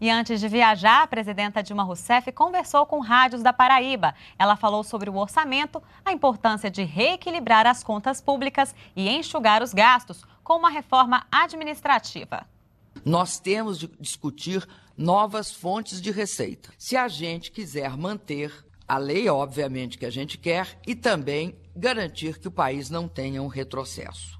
E antes de viajar, a presidenta Dilma Rousseff conversou com rádios da Paraíba. Ela falou sobre o orçamento, a importância de reequilibrar as contas públicas e enxugar os gastos com uma reforma administrativa. Nós temos de discutir novas fontes de receita. Se a gente quiser manter a lei, obviamente, que a gente quer e também garantir que o país não tenha um retrocesso.